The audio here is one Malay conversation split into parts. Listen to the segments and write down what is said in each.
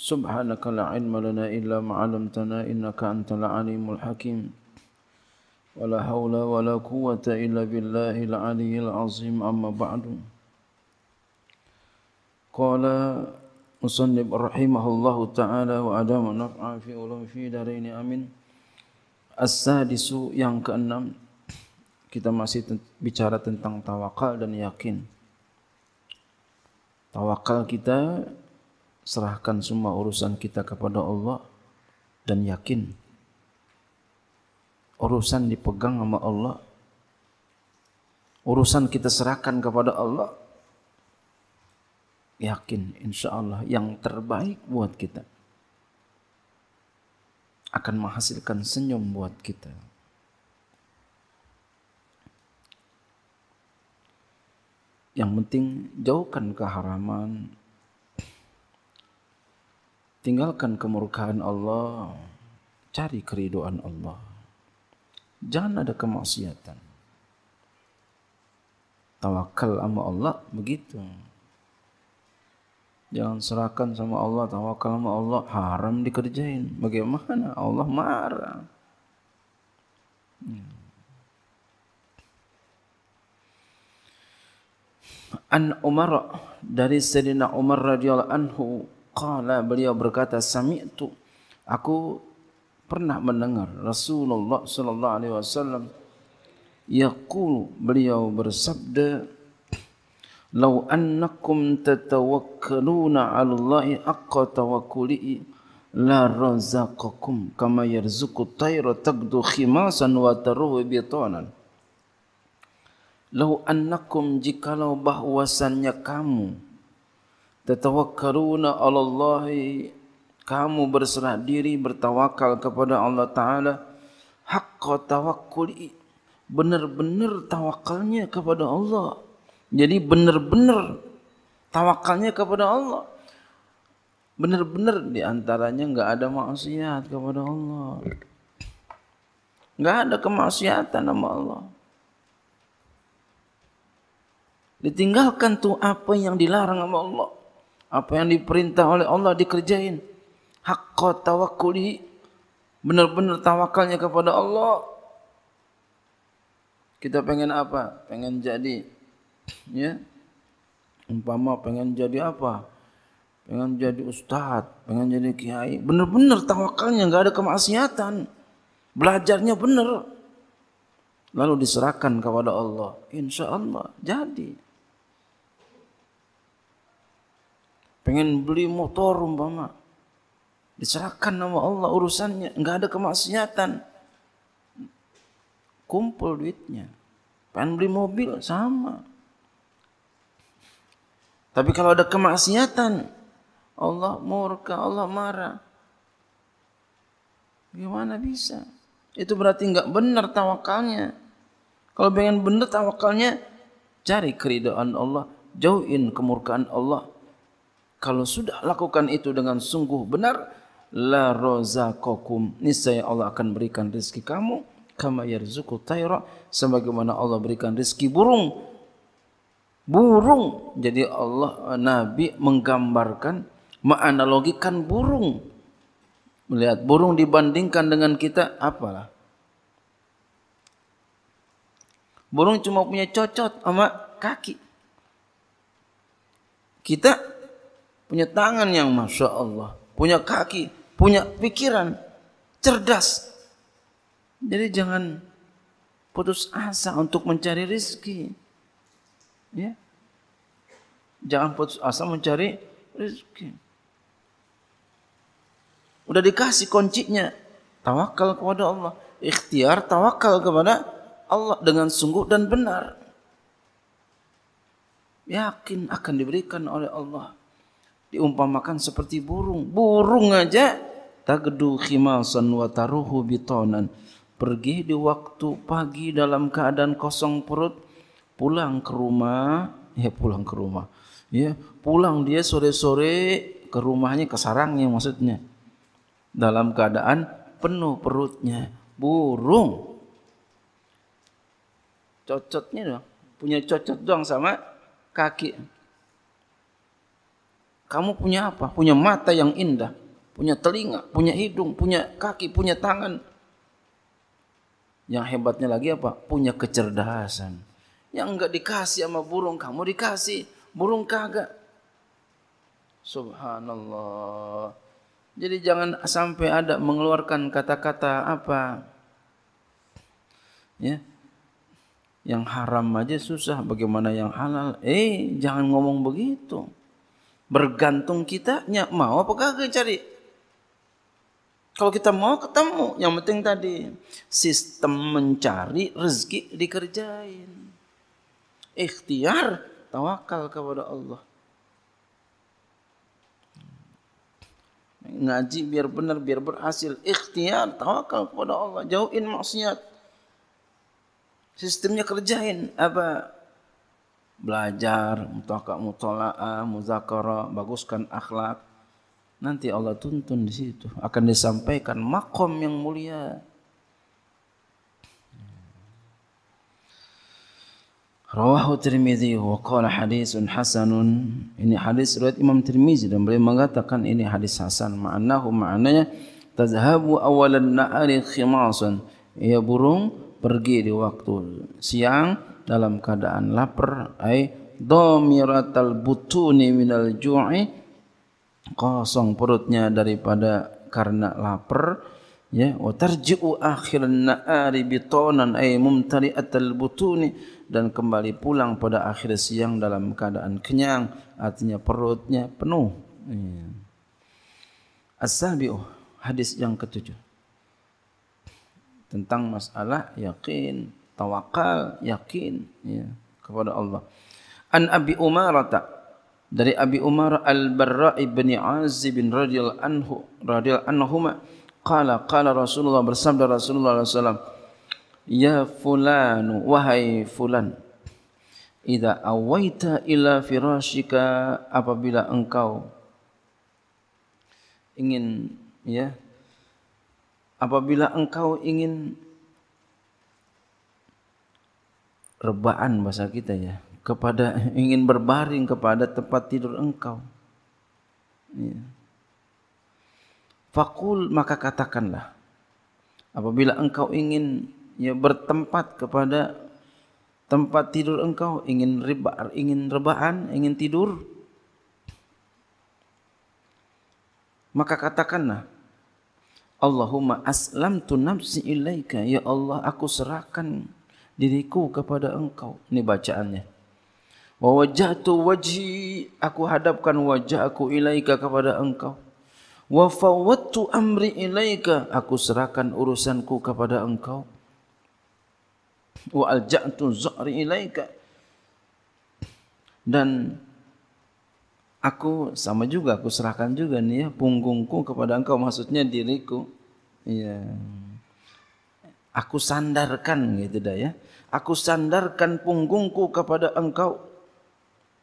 سبحانك لا علم لنا إلا ما علمتنا إنك أنت العليم الحكيم ولا حول ولا قوة إلا بالله العلي العظيم أما بعد قال مصنب رحمه الله تعالى وأدام نفع في علوم في دارين أمين السادس yang keenam kita masih bicara tentang tawakal dan yakin tawakal kita serahkan semua urusan kita kepada Allah dan yakin urusan dipegang sama Allah urusan kita serahkan kepada Allah yakin insya Allah yang terbaik buat kita akan menghasilkan senyum buat kita yang penting jauhkan keharaman, tinggalkan kemurkaan Allah cari keriduan Allah jangan ada kemaksiatan tawakal sama Allah begitu jangan serahkan sama Allah tawakal sama Allah haram dikerjain bagaimana Allah marah hmm. An Umar dari Sayyidina Umar radhiyallahu anhu Qala beliau berkata sami'tu aku pernah mendengar Rasulullah sallallahu alaihi wasallam yaqul beliau bersabda law annakum tatawakkaluna 'ala Allah aqwa tawakkuli la razaqakum kama yarzuqu tayra taqdu khimasan wa taruhu bitanan law annakum jikalau bahwasannya kamu tatawakkaluna 'ala Allah kamu berserah diri bertawakal kepada Allah taala haqqa tawakkuli benar-benar tawakalnya kepada Allah jadi benar-benar tawakalnya kepada Allah benar-benar di antaranya enggak ada maksiat kepada Allah enggak ada kemaksiatan sama Allah ditinggalkan tuh apa yang dilarang sama Allah apa yang diperintah oleh Allah dikerjain haqqa tawakkuli benar-benar tawakalnya kepada Allah kita pengen apa pengen jadi ya umpama pengen jadi apa pengen jadi ustaz pengen jadi kiai benar-benar tawakalnya enggak ada kemaksiatan belajarnya benar lalu diserahkan kepada Allah insyaallah jadi pengen beli motor umpama diserahkan nama Allah urusannya enggak ada kemaksiatan kumpul duitnya pengen beli mobil sama tapi kalau ada kemaksiatan Allah murka Allah marah gimana bisa itu berarti enggak benar tawakalnya kalau pengen benar tawakalnya cari keridaan Allah jauhin kemurkaan Allah kalau sudah lakukan itu dengan sungguh benar la razaqakum niscaya Allah akan berikan rezeki kamu kama yarzuqu tayra sebagaimana Allah berikan rezeki burung burung jadi Allah eh, nabi menggambarkan menganalogikan burung melihat burung dibandingkan dengan kita apalah burung cuma punya cocot sama kaki kita punya tangan yang masya Allah, punya kaki, punya pikiran, cerdas. Jadi jangan putus asa untuk mencari rizki. Ya. Jangan putus asa mencari rizki. Udah dikasih kuncinya. Tawakal kepada Allah. Ikhtiar tawakal kepada Allah dengan sungguh dan benar. Yakin akan diberikan oleh Allah diumpamakan seperti burung. Burung aja tagdu khimasan wa taruhu bitanan. Pergi di waktu pagi dalam keadaan kosong perut, pulang ke rumah, ya pulang ke rumah. Ya, pulang dia sore-sore ke rumahnya ke sarangnya maksudnya. Dalam keadaan penuh perutnya, burung. Cocotnya doang, punya cocot doang sama kaki kamu punya apa? Punya mata yang indah, punya telinga, punya hidung, punya kaki, punya tangan. Yang hebatnya lagi apa? Punya kecerdasan. Yang enggak dikasih sama burung, kamu dikasih. Burung kagak. Subhanallah. Jadi jangan sampai ada mengeluarkan kata-kata apa. Ya. Yang haram aja susah, bagaimana yang halal? Eh, jangan ngomong begitu bergantung kita, kitanya mau apa kagak cari kalau kita mau ketemu yang penting tadi sistem mencari rezeki dikerjain ikhtiar tawakal kepada Allah ngaji biar benar biar berhasil ikhtiar tawakal kepada Allah jauhin maksiat sistemnya kerjain apa belajar, mutaka mutolaa, muzakara, baguskan akhlak. Nanti Allah tuntun di situ, akan disampaikan makom yang mulia. Rawahu Tirmizi wa qala hadisun hasanun. Ini hadis riwayat Imam Tirmizi dan beliau mengatakan ini hadis hasan. Ma'annahu ma'annanya tazhabu awalan na'ari khimasan. Ya burung pergi di waktu siang dalam keadaan lapar ai dhamiratal butuni minal ju'i kosong perutnya daripada karena lapar ya wa tarji'u akhiran na'ari bitonan ay mumtari'atal butuni dan kembali pulang pada akhir siang dalam keadaan kenyang artinya perutnya penuh ya. as-sabi'u hadis yang ketujuh tentang masalah yakin tawakal yakin ya, kepada Allah an abi umarata dari abi umar al barra ibni az bin radhiyallahu anhu radhiyallahu anhuma qala qala rasulullah bersabda rasulullah sallallahu ya fulan wahai fulan Ida awaita ila firashika apabila engkau ingin ya apabila engkau ingin rebaan bahasa kita ya kepada ingin berbaring kepada tempat tidur engkau. Ya. Fakul maka katakanlah apabila engkau ingin ya bertempat kepada tempat tidur engkau ingin riba ingin rebaan ingin tidur maka katakanlah Allahumma aslamtu nafsi ilaika ya Allah aku serahkan diriku kepada engkau. Ini bacaannya. Wa wajhtu wajhi aku hadapkan wajah aku ilaika kepada engkau. Wa fawwattu amri ilaika aku serahkan urusanku kepada engkau. Wa alja'tu zuhri ilaika dan aku sama juga aku serahkan juga nih ya punggungku kepada engkau maksudnya diriku. Iya. Yeah aku sandarkan gitu dah ya aku sandarkan punggungku kepada engkau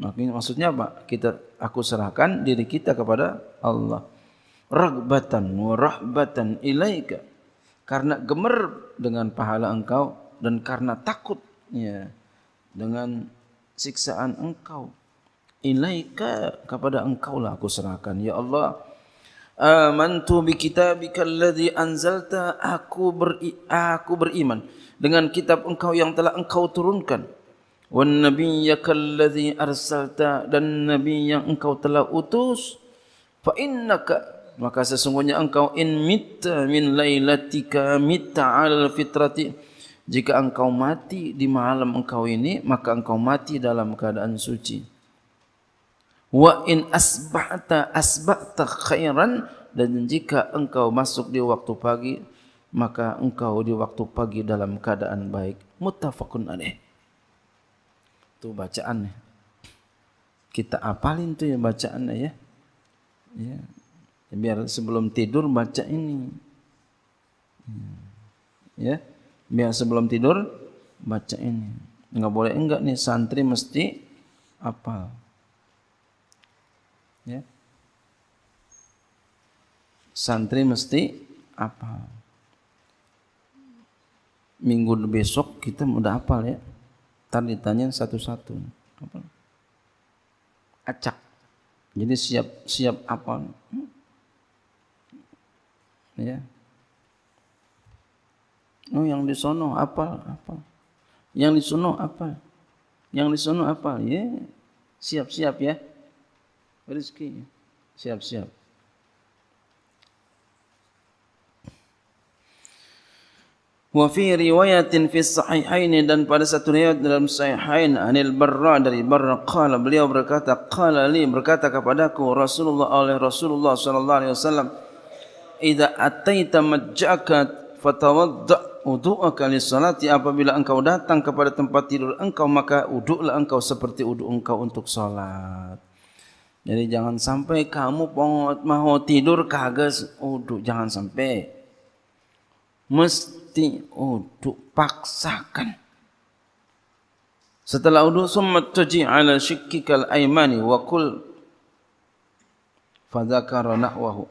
maksudnya apa kita aku serahkan diri kita kepada Allah ragbatan wa rahbatan ilaika karena gemer dengan pahala engkau dan karena takut ya dengan siksaan engkau ilaika kepada engkau lah aku serahkan ya Allah Amantu bi kitabikal ladzi anzalta aku ber aku beriman dengan kitab engkau yang telah engkau turunkan wan nabiyyakal ladzi arsalta dan nabi yang engkau telah utus fa innaka maka sesungguhnya engkau in mitta min lailatika mitta al fitrati jika engkau mati di malam engkau ini maka engkau mati dalam keadaan suci wa in asbahta asbahta khairan dan jika engkau masuk di waktu pagi maka engkau di waktu pagi dalam keadaan baik mutafakun alaih tu bacaannya kita apalin tu ya bacaannya ya ya biar sebelum tidur baca ini ya biar sebelum tidur baca ini nggak boleh enggak nih santri mesti apal santri mesti apa minggu besok kita udah apal ya ntar ditanya satu-satu apa acak jadi siap siap apa hmm? ya oh yang di sono apa apa yang di sono apa yang di sono apa ya siap siap ya rezeki siap siap Wa fi riwayatin fi Sahihain dan pada satu riwayat dalam sahihain Anil Barra dari Barra qala beliau berkata qala li berkata kepadaku Rasulullah oleh Rasulullah sallallahu alaihi wasallam idza ataita majaka fatawadda wudu'aka li salati apabila engkau datang kepada tempat tidur engkau maka wudu'lah engkau seperti wudu' engkau untuk salat jadi jangan sampai kamu mau tidur kagak wudu' jangan sampai mesti mesti untuk paksakan. Setelah wudu summa tuji ala syikkikal aimani wa qul fadzakara nahwahu.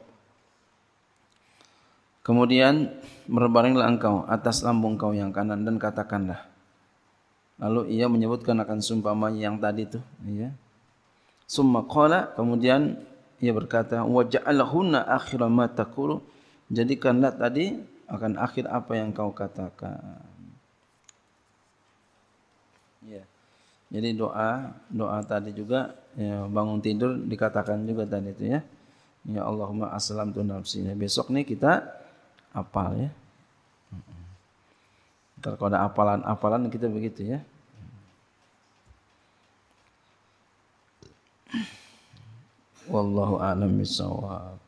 Kemudian berbaringlah engkau atas lambung kau yang kanan dan katakanlah. Lalu ia menyebutkan akan sumpamanya yang tadi itu. Ya. Summa qala kemudian ia berkata wa ja'alahunna akhiramatakulu jadikanlah tadi akan akhir apa yang kau katakan. Ya. Jadi doa, doa tadi juga ya, bangun tidur dikatakan juga tadi itu ya. Ya Allahumma aslam tu nafsi. Ya, besok nih kita apal ya. Ntar kalau ada apalan-apalan kita begitu ya. Wallahu a'lam bishawab.